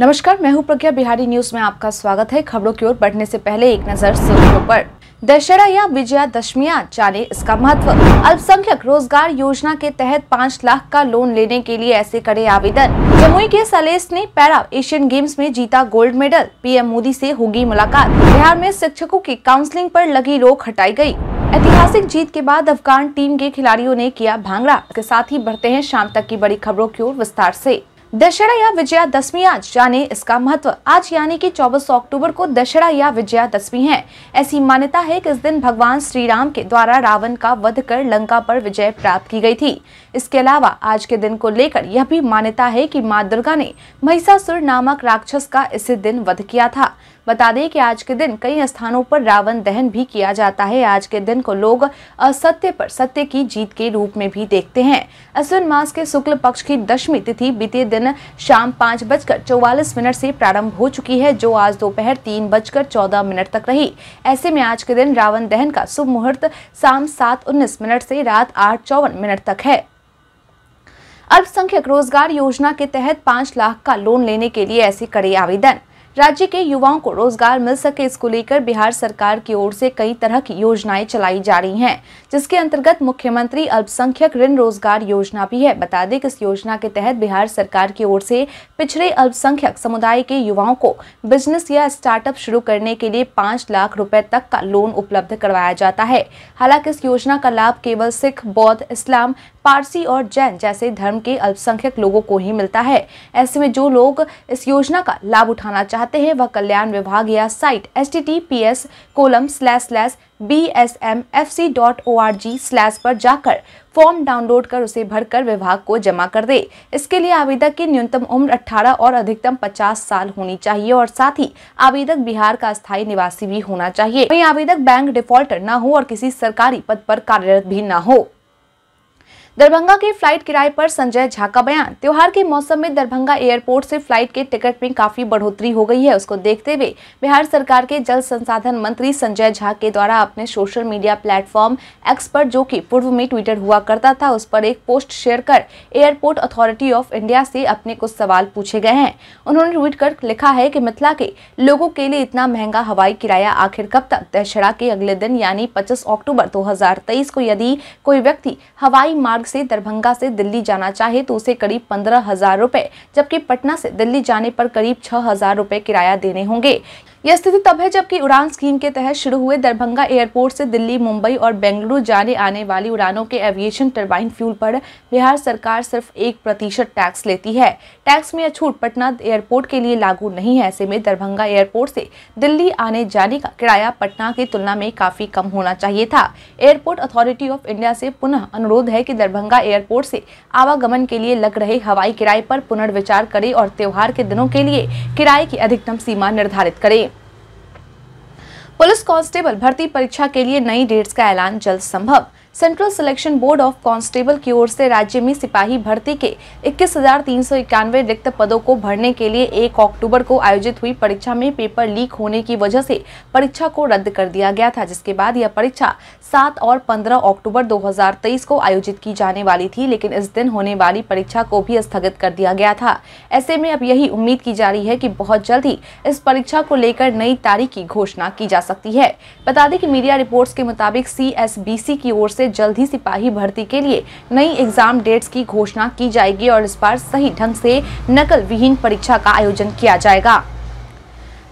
नमस्कार मैं हूं प्रज्ञा बिहारी न्यूज में आपका स्वागत है खबरों की ओर बढ़ने से पहले एक नजर सुर्खियों पर दशहरा या विजया दशमिया जाने इसका महत्व अल्पसंख्यक रोजगार योजना के तहत पाँच लाख का लोन लेने के लिए ऐसे करे आवेदन जमुई के सलेस ने पैरा एशियन गेम्स में जीता गोल्ड मेडल पीएम मोदी से होगी मुलाकात बिहार में शिक्षकों की काउंसलिंग पर लगी रोक हटाई गई ऐतिहासिक जीत के बाद अफगान टीम के खिलाड़ियों ने किया भांगड़ा के साथ ही बढ़ते हैं शाम तक की बड़ी खबरों की ओर विस्तार ऐसी दशहरा या विजयादशमी आज जाने इसका महत्व आज यानी कि 24 अक्टूबर को दशहरा या विजयादशमी है ऐसी मान्यता है कि इस दिन भगवान श्री राम के द्वारा रावण का वध कर लंका पर विजय प्राप्त की गई थी इसके अलावा आज के दिन को लेकर यह भी मान्यता है कि माँ दुर्गा ने महिषासुर नामक राक्षस का इसी दिन वध किया था बता दें कि आज के दिन कई स्थानों पर रावण दहन भी किया जाता है आज के दिन को लोग असत्य पर सत्य की जीत के रूप में भी देखते हैं अश्विन मास के शुक्ल पक्ष की दशमी तिथि बीते दिन शाम पाँच बजकर चौवालीस मिनट से प्रारंभ हो चुकी है जो आज दोपहर तीन बजकर चौदह मिनट तक रही ऐसे में आज के दिन रावण दहन का शुभ मुहूर्त शाम सात उन्नीस मिनट से रात आठ चौवन मिनट तक है अल्पसंख्यक रोजगार योजना के तहत पाँच लाख का लोन लेने के लिए ऐसे करे आवेदन राज्य के युवाओं को रोजगार मिल सके इसको लेकर बिहार सरकार की ओर से कई तरह की योजनाएं चलाई जा रही हैं जिसके अंतर्गत मुख्यमंत्री अल्पसंख्यक ऋण रोजगार योजना भी है बता दें कि इस योजना के तहत बिहार सरकार की ओर से पिछड़े अल्पसंख्यक समुदाय के युवाओं को बिजनेस या स्टार्टअप शुरू करने के लिए पाँच लाख रूपए तक का लोन उपलब्ध करवाया जाता है हालांकि इस योजना का लाभ केवल सिख बौद्ध इस्लाम पारसी और जैन जैसे धर्म के अल्पसंख्यक लोगों को ही मिलता है ऐसे में जो लोग इस योजना का लाभ उठाना चाहते हैं वह कल्याण विभाग या site S T T P S colon slash slash B S M F C dot O R G slash पर जाकर फॉर्म डाउनलोड कर उसे भरकर विभाग को जमा कर दे इसके लिए आवेदक की न्यूनतम उम्र 18 और अधिकतम 50 साल होनी चाहिए और साथ ही आवेदक बिहार का स्थायी निवासी भी होना चाहिए वही आवेदक बैंक डिफॉल्टर न हो और किसी सरकारी पद पर कार्यरत भी न हो दरभंगा के फ्लाइट किराए पर संजय झा का बयान त्योहार के मौसम में दरभंगा एयरपोर्ट से फ्लाइट के टिकट में काफी बढ़ोतरी हो गई है उसको देखते हुए बिहार सरकार के जल संसाधन मंत्री संजय झा के द्वारा अपने सोशल मीडिया प्लेटफॉर्म एक्स पर जो कि पूर्व में ट्विटर हुआ करता था उस पर एक पोस्ट शेयर कर एयरपोर्ट अथॉरिटी ऑफ इंडिया से अपने कुछ सवाल पूछे गए हैं उन्होंने ट्वीट कर लिखा है की मिथिला के लोगों के लिए इतना महंगा हवाई किराया आखिर कब तक दशहरा के अगले दिन यानी पच्चीस अक्टूबर दो को यदि कोई व्यक्ति हवाई मार्ग से दरभंगा से दिल्ली जाना चाहे तो उसे करीब पंद्रह हजार रूपए जबकि पटना से दिल्ली जाने पर करीब छह हजार रूपए किराया देने होंगे यह स्थिति तब है जबकि उड़ान स्कीम के तहत शुरू हुए दरभंगा एयरपोर्ट से दिल्ली मुंबई और बेंगलुरु जाने आने वाली उड़ानों के एविएशन टर्बाइन फ्यूल पर बिहार सरकार सिर्फ एक प्रतिशत टैक्स लेती है टैक्स में यह छूट पटना एयरपोर्ट के लिए लागू नहीं है ऐसे में दरभंगा एयरपोर्ट से दिल्ली आने जाने का किराया पटना की तुलना में काफी कम होना चाहिए था एयरपोर्ट अथॉरिटी ऑफ इंडिया से पुनः अनुरोध है कि दरभंगा एयरपोर्ट से आवागमन के लिए लग रहे हवाई किराए पर पुनर्विचार करे और त्योहार के दिनों के लिए किराए की अधिकतम सीमा निर्धारित करे पुलिस कांस्टेबल भर्ती परीक्षा के लिए नई डेट्स का ऐलान जल्द संभव Central Selection Board of Constable की ओर से राज्य में सिपाही भर्ती के इक्कीस रिक्त पदों को भरने के लिए एक अक्टूबर को आयोजित हुई परीक्षा में पेपर लीक होने की वजह से परीक्षा को रद्द कर दिया गया था जिसके बाद यह परीक्षा सात और पंद्रह अक्टूबर 2023 को आयोजित की जाने वाली थी लेकिन इस दिन होने वाली परीक्षा को भी स्थगित कर दिया गया था ऐसे में अब यही उम्मीद की जा रही है की बहुत जल्द ही इस परीक्षा को लेकर नई तारीख की घोषणा की जा सकती है बता दें कि मीडिया रिपोर्ट के मुताबिक सी की ओर से जल्द ही सिपाही भर्ती के लिए नई एग्जाम डेट्स की घोषणा की जाएगी और इस बार सही ढंग से नकल विहीन परीक्षा का आयोजन किया जाएगा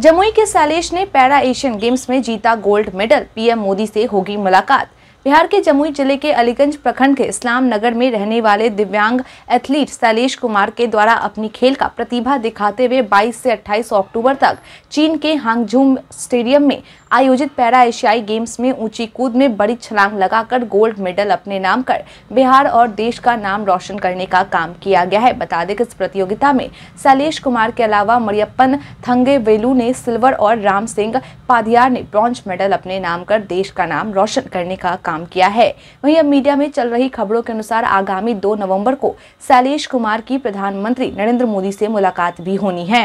जमुई के सैलेश ने पैरा एशियन गेम्स में जीता गोल्ड मेडल पीएम मोदी से होगी मुलाकात बिहार के जमुई जिले के अलीगंज प्रखंड के इस्लाम नगर में रहने वाले दिव्यांग एथलीट शैलेश कुमार के द्वारा अपनी खेल का प्रतिभा दिखाते हुए 22 से 28 अक्टूबर तक चीन के हांगझूम स्टेडियम में आयोजित पैरा एशियाई गेम्स में ऊंची कूद में बड़ी छलांग लगाकर गोल्ड मेडल अपने नाम कर बिहार और देश का नाम रोशन करने का काम किया गया है बता दें कि इस प्रतियोगिता में शैलेश कुमार के अलावा मरियप्पन थंगे वेलू ने सिल्वर और राम सिंह पाधियार ने ब्रॉन्ज मेडल अपने नाम कर देश का नाम रोशन करने का काम काम किया है वहीं अब मीडिया में चल रही खबरों के अनुसार आगामी दो नवम्बर को शैलेश कुमार की प्रधानमंत्री नरेंद्र मोदी से मुलाकात भी होनी है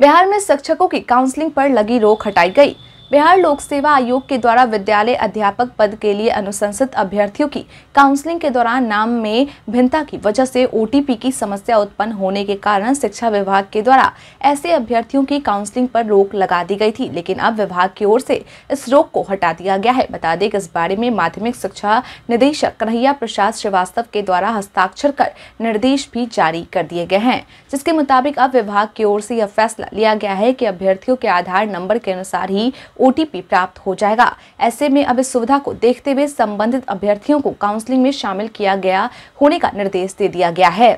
बिहार में शिक्षकों की काउंसलिंग पर लगी रोक हटाई गई बिहार लोक सेवा आयोग के द्वारा विद्यालय अध्यापक पद के लिए अनुशंसित अभ्यर्थियों की काउंसलिंग के दौरान नाम में भिन्नता की वजह से ओटीपी की समस्या उत्पन्न होने के कारण शिक्षा विभाग के द्वारा ऐसे अभ्यर्थियों की काउंसलिंग पर रोक लगा दी गई थी लेकिन अब विभाग की ओर से इस रोक को हटा दिया गया है बता दें कि इस बारे में माध्यमिक शिक्षा निदेशक कन्हैया प्रसाद श्रीवास्तव के द्वारा हस्ताक्षर कर निर्देश भी जारी कर दिए गए हैं जिसके मुताबिक अब विभाग की ओर से यह फैसला लिया गया है कि अभ्यर्थियों के आधार नंबर के अनुसार ही ओटीपी प्राप्त हो जाएगा ऐसे में अब इस सुविधा को देखते हुए संबंधित अभ्यर्थियों को काउंसलिंग में शामिल किया गया होने का निर्देश दे दिया गया है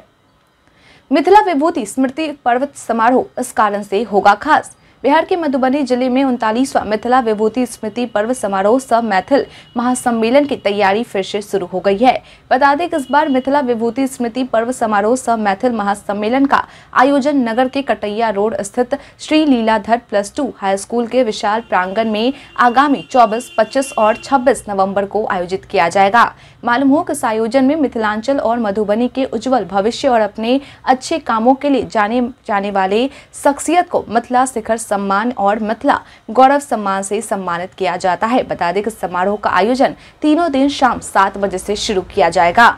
मिथिला विभूति स्मृति पर्वत समारोह इस कारण से होगा खास बिहार के मधुबनी जिले में उनतालीसवा मिथिला विभूति स्मृति पर्व समारोह सब मैथिल महासम्मेलन की तैयारी फिर से शुरू हो गई है बता दें कि इस बार मिथिला विभूति स्मृति पर्व समारोह सब मैथिल महासम्मेलन का आयोजन नगर के कटैया रोड स्थित Shri Leeladhar plus two high school के विशाल प्रांगण में आगामी चौबीस पच्चीस और छब्बीस नवम्बर को आयोजित किया जाएगा मालूम हो कि इस आयोजन में मिथिलांचल और मधुबनी के उज्जवल भविष्य और अपने अच्छे कामों के लिए जाने जाने वाले शख्सियत को मिथिला शिखर सम्मान और मिथिला गौरव सम्मान से सम्मानित किया जाता है बता दें कि समारोह का आयोजन तीनों दिन शाम सात बजे से शुरू किया जाएगा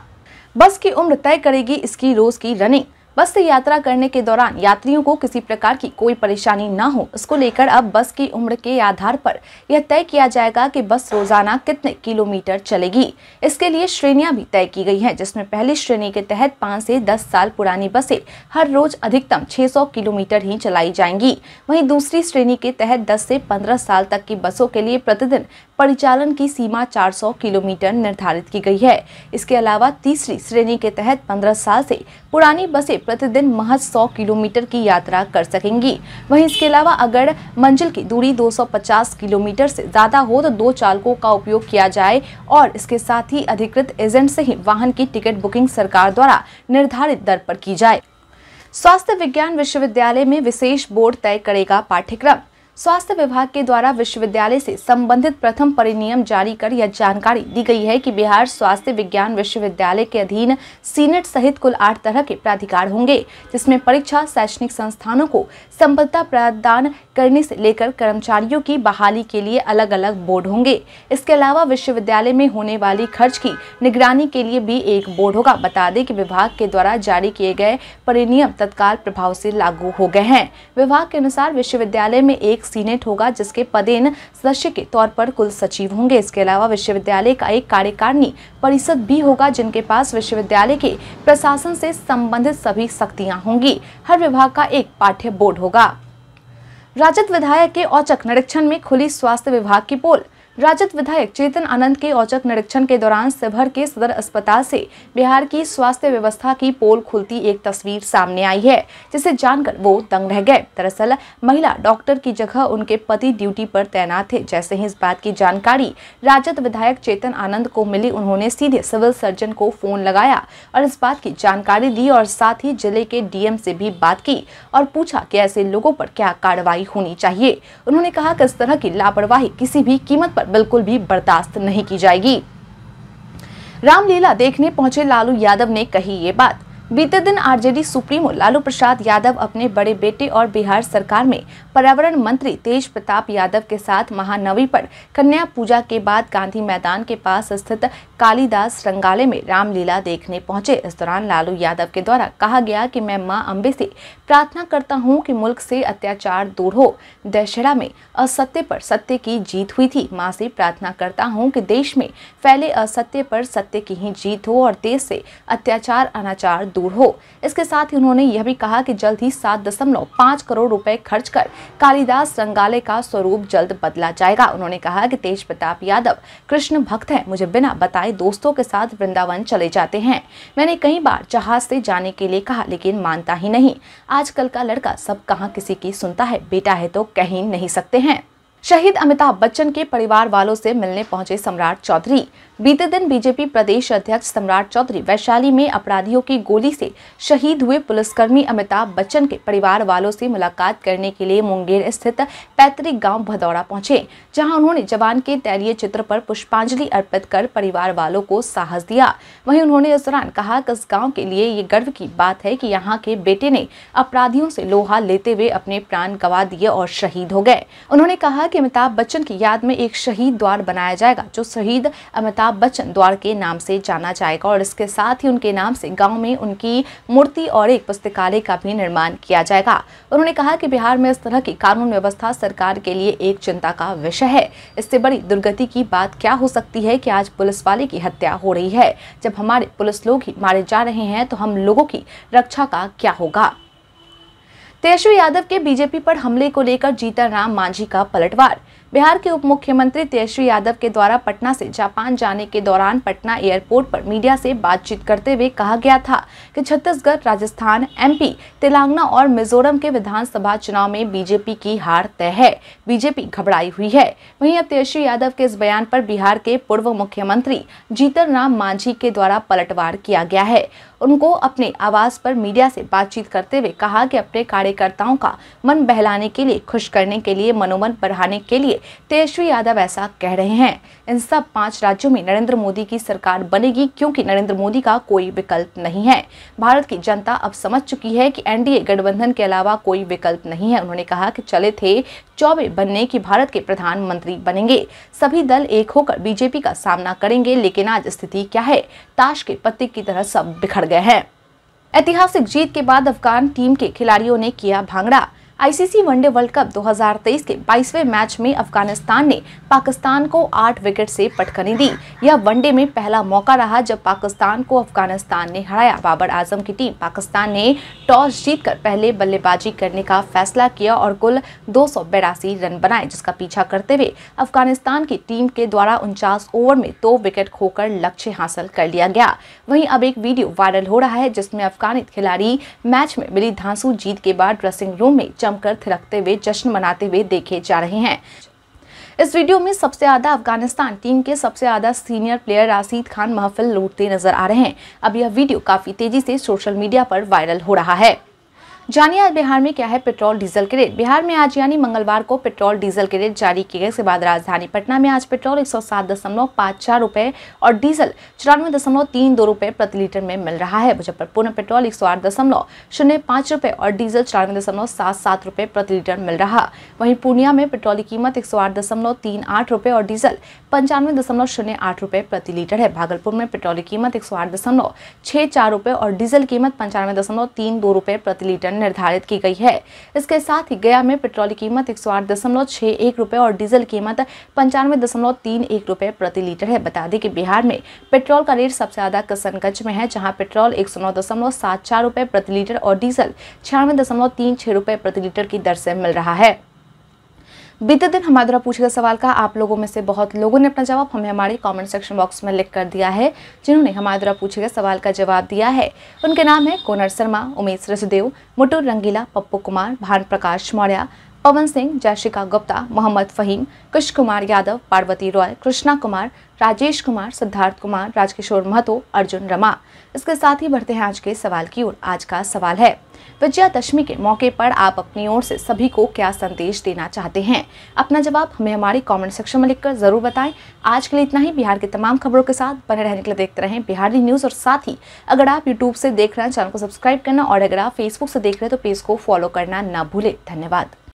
बस की उम्र तय करेगी इसकी रोज की रनिंग बस से यात्रा करने के दौरान यात्रियों को किसी प्रकार की कोई परेशानी न हो इसको लेकर अब बस की उम्र के आधार पर यह तय किया जाएगा कि बस रोजाना कितने किलोमीटर चलेगी इसके लिए श्रेणियां भी तय की गई हैं जिसमें पहली श्रेणी के तहत पाँच से दस साल पुरानी बसें हर रोज अधिकतम 600 किलोमीटर ही चलाई जाएंगी वहीं दूसरी श्रेणी के तहत दस से पंद्रह साल तक की बसों के लिए प्रतिदिन परिचालन की सीमा चार किलोमीटर निर्धारित की गई है इसके अलावा तीसरी श्रेणी के तहत पंद्रह साल से पुरानी बसें प्रतिदिन महज 100 किलोमीटर की यात्रा कर सकेंगी वहीं इसके अलावा अगर मंजिल की दूरी 250 किलोमीटर से ज़्यादा हो तो दो चालकों का उपयोग किया जाए और इसके साथ ही अधिकृत एजेंट से ही वाहन की टिकट बुकिंग सरकार द्वारा निर्धारित दर पर की जाए स्वास्थ्य विज्ञान विश्वविद्यालय में विशेष बोर्ड तय करेगा पाठ्यक्रम स्वास्थ्य विभाग के द्वारा विश्वविद्यालय से संबंधित प्रथम परिनियम जारी कर यह जानकारी दी गई है कि बिहार स्वास्थ्य विज्ञान विश्वविद्यालय के अधीन सीनेट सहित कुल आठ तरह के प्राधिकार होंगे जिसमें परीक्षा शैक्षणिक संस्थानों को संबद्धता प्रदान करने से लेकर कर्मचारियों की बहाली के लिए अलग अलग बोर्ड होंगे इसके अलावा विश्वविद्यालय में होने वाली खर्च की निगरानी के लिए भी एक बोर्ड होगा बता दें कि विभाग के द्वारा जारी किए गए परिनियम तत्काल प्रभाव से लागू हो गए हैं विभाग के अनुसार विश्वविद्यालय में एक एक सीनेट होगा जिसके पदेन सदस्य के तौर पर कुल सचिव होंगे इसके अलावा विश्वविद्यालय का एक कार्यकारिणी परिषद भी होगा जिनके पास विश्वविद्यालय के प्रशासन से संबंधित सभी शक्तियाँ होंगी हर विभाग का एक पाठ्य बोर्ड होगा राजद विधायक के औचक निरीक्षण में खुली स्वास्थ्य विभाग की पोल राजद विधायक चेतन आनंद के औचक निरीक्षण के दौरान सिभर के सदर अस्पताल से बिहार की स्वास्थ्य व्यवस्था की पोल खुलती एक तस्वीर सामने आई है जिसे जानकर वो दंग रह गए दरअसल महिला डॉक्टर की जगह उनके पति ड्यूटी पर तैनात थे जैसे ही इस बात की जानकारी राजद विधायक चेतन आनंद को मिली उन्होंने सीधे सिविल सर्जन को फोन लगाया और इस बात की जानकारी दी और साथ ही जिले के डीएम से भी बात की और पूछा की ऐसे लोगों पर क्या कार्रवाई होनी चाहिए उन्होंने कहा कि इस तरह की लापरवाही किसी भी कीमत पर पर बिल्कुल भी बर्दाश्त नहीं की जाएगी रामलीला देखने पहुंचे लालू यादव ने कही ये बात बीते दिन आरजेडी सुप्रीमो लालू प्रसाद यादव अपने बड़े बेटे और बिहार सरकार में पर्यावरण मंत्री तेज प्रताप यादव के साथ महानवी पर कन्या पूजा के बाद गांधी मैदान के पास स्थित कालीदास रंगालय में रामलीला देखने पहुंचे इस दौरान लालू यादव के द्वारा कहा गया कि मैं मां अम्बे से प्रार्थना करता हूं कि मुल्क से अत्याचार दूर हो दशहरा में असत्य पर सत्य की जीत हुई थी माँ से प्रार्थना करता हूँ कि देश में फैले असत्य पर सत्य की ही जीत हो और देश से अत्याचार अनाचार दूर हो इसके साथ ही उन्होंने यह भी कहा कि जल्द ही सात दशमलव पाँच करोड़ रुपए खर्च कर कालिदास रंगालय का स्वरूप जल्द बदला जाएगा उन्होंने कहा कि तेज प्रताप यादव कृष्ण भक्त हैं मुझे बिना बताए दोस्तों के साथ वृंदावन चले जाते हैं मैंने कई बार जहाज से जाने के लिए कहा लेकिन मानता ही नहीं आजकल का लड़का सब कहाँ किसी की सुनता है बेटा है तो कहीं नहीं सकते हैं शहीद अमिताभ बच्चन के परिवार वालों से मिलने पहुंचे सम्राट चौधरी बीते दिन बीजेपी प्रदेश अध्यक्ष सम्राट चौधरी वैशाली में अपराधियों की गोली से शहीद हुए पुलिसकर्मी अमिताभ बच्चन के परिवार वालों से मुलाकात करने के लिए मुंगेर स्थित पैतृक गांव भदौड़ा पहुंचे जहां उन्होंने जवान के तैलीय चित्र पर पुष्पांजलि अर्पित कर परिवार वालों को साहस दिया वही उन्होंने इस दौरान कहा कि इस गाँव के लिए ये गर्व की बात है की यहाँ के बेटे ने अपराधियों से लोहा लेते हुए अपने प्राण गवा दिए और शहीद हो गए उन्होंने कहा कि अमिताभ बच्चन की याद में एक शहीद द्वार बनाया जाएगा जो शहीद अमिताभ बच्चन द्वार के नाम से जाना जाएगा और इसके साथ ही उनके नाम से गाँव में उनकी मूर्ति और एक पुस्तकालय का भी निर्माण किया जाएगा उन्होंने कहा कि बिहार में इस तरह की कानून व्यवस्था सरकार के लिए एक चिंता का विषय है इससे बड़ी दुर्गति की बात क्या हो सकती है कि आज पुलिस वाले की हत्या हो रही है जब हमारे पुलिस लोग ही मारे जा रहे हैं तो हम लोगों की रक्षा का क्या होगा तेजस्वी यादव के बीजेपी पर हमले को लेकर जीतन राम मांझी का पलटवार बिहार के उप मुख्यमंत्री तेजस्वी यादव के द्वारा पटना से जापान जाने के दौरान पटना एयरपोर्ट पर मीडिया से बातचीत करते हुए कहा गया था कि छत्तीसगढ़ राजस्थान एमपी तेलंगाना और मिजोरम के विधानसभा चुनाव में बीजेपी की हार तय है बीजेपी घबराई हुई है वहीं अब तेजस्वी यादव के इस बयान पर बिहार के पूर्व मुख्यमंत्री जीतन राम मांझी के द्वारा पलटवार किया गया है उनको अपने आवास पर मीडिया से बातचीत करते हुए कहा कि अपने कार्यकर्ताओं का मन बहलाने के लिए खुश करने के लिए मनोमन बढ़ाने के लिए तेजस्वी यादव ऐसा कह रहे हैं इन सब पांच राज्यों में नरेंद्र मोदी की सरकार बनेगी क्योंकि नरेंद्र मोदी का कोई विकल्प नहीं है भारत की जनता अब समझ चुकी है कि एनडीए गठबंधन के अलावा कोई विकल्प नहीं है उन्होंने कहा कि चले थे चौबे बनने की भारत के प्रधानमंत्री बनेंगे सभी दल एक होकर बीजेपी का सामना करेंगे लेकिन आज स्थिति क्या है ताश के पत्ते की तरह सब बिखर गए हैं ऐतिहासिक जीत के बाद अफगान टीम के खिलाड़ियों ने किया bhangra ICC one day World Cup 2023 के 22वें मैच में अफगानिस्तान ने पाकिस्तान को 8 विकेट से पटकनी दी यह वनडे में पहला मौका रहा जब पाकिस्तान को अफगानिस्तान ने हराया बाबर आजम की टीम पाकिस्तान ने टॉस जीतकर पहले बल्लेबाजी करने का फैसला किया और कुल दो रन बनाए जिसका पीछा करते हुए अफगानिस्तान की टीम के द्वारा उनचास ओवर में दो विकेट खोकर लक्ष्य हासिल कर लिया गया वहीं अब एक वीडियो वायरल हो रहा है जिसमें अफगानित खिलाड़ी मैच में मिली धांसू जीत के बाद ड्रेसिंग रूम में जमकर थिरकते हुए जश्न मनाते हुए देखे जा रहे हैं इस वीडियो में सबसे ज़्यादा अफगानिस्तान टीम के सबसे ज़्यादा सीनियर प्लेयर राशिद खान महफिल लूटते नजर आ रहे हैं अब यह वीडियो काफ़ी तेज़ी से सोशल मीडिया पर वायरल हो रहा है जानिए आज बिहार में क्या है पेट्रोल डीजल के रेट बिहार में आज यानी मंगलवार को पेट्रोल डीजल के रेट जारी किए गए इसके बाद राजधानी पटना में आज पेट्रोल एक सौ सात दशमलव चार और डीजल चौरानवे दशमलव तीन दो प्रति लीटर में मिल रहा है मुजफ्फरपुर में पेट्रोल एक सौ आठ दशमलव शून्य और डीजल चौरानवे दशमलव सात सात रुपये प्रति लीटर मिल रहा वहीं पूर्णिया में पेट्रोल की कीमत एक सौ आठ दशमलव तीन आठ और डीजल पंचानवे दशमलव शून्य आठ रुपये प्रति लीटर है भागलपुर में पेट्रोल की कीमत एक सौ आठ दशमलव छह चार रुपये और डीजल कीमत पंचानवे दशमलव तीन दो रुपये प्रति लीटर निर्धारित की गई है इसके साथ ही गया में पेट्रोल की कीमत एक सौ और डीजल कीमत पंचानवे रूपए प्रति लीटर है बता दें कि बिहार में पेट्रोल का रेट सबसे ज्यादा कसनगंज में है जहाँ पेट्रोल एक रुपए प्रति लीटर और डीजल छियानवे प्रति लीटर की दर से मिल रहा है बीते दिन हमारे द्वारा पूछे गए सवाल का आप लोगों में से बहुत लोगों ने अपना जवाब हमें हमारे कमेंट सेक्शन बॉक्स में लिख कर दिया है जिन्होंने हमारे द्वारा पूछे गए सवाल का जवाब दिया है उनके नाम है कोनर शर्मा उमेश रसदेव मुटुर रंगीला पप्पू कुमार भान प्रकाश मौर्य पवन सिंह जयशिका गुप्ता मोहम्मद फहीम कृष्ण कुमार यादव पार्वती रॉय कृष्णा कुमार राजेश कुमार सिद्धार्थ कुमार राजकिशोर महतो अर्जुन रमा इसके साथ ही बढ़ते हैं आज के सवाल की ओर आज का सवाल है विजयादशमी के मौके पर आप अपनी ओर से सभी को क्या संदेश देना चाहते हैं अपना जवाब हमें हमारे कमेंट सेक्शन में लिखकर जरूर बताएं आज के लिए इतना ही बिहार के तमाम खबरों के साथ बने रहने के लिए देखते रहें बिहारी न्यूज़ और साथ ही अगर आप यूट्यूब से देख रहे हैं चैनल को सब्सक्राइब करना और अगर आप फेसबुक से देख रहे हैं तो पेज को फॉलो करना ना भूलें धन्यवाद